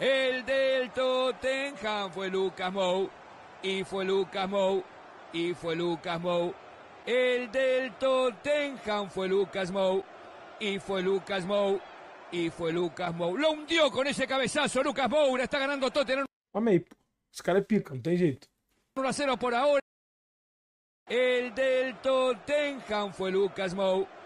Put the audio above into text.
El del Tottenham fue Lucas Mou. Y fue Lucas Mou. Y fue Lucas Mou. El del Tottenham fue Lucas Mou. Y fue Lucas Mou. Y fue Lucas Mou. Lo hundió con ese cabezazo. Lucas Mou. Ahora está ganando Tottenham. Amei. Os caras pica, não tem jeito. 1 a 0 por ahora. El del Tottenham fue Lucas Mou.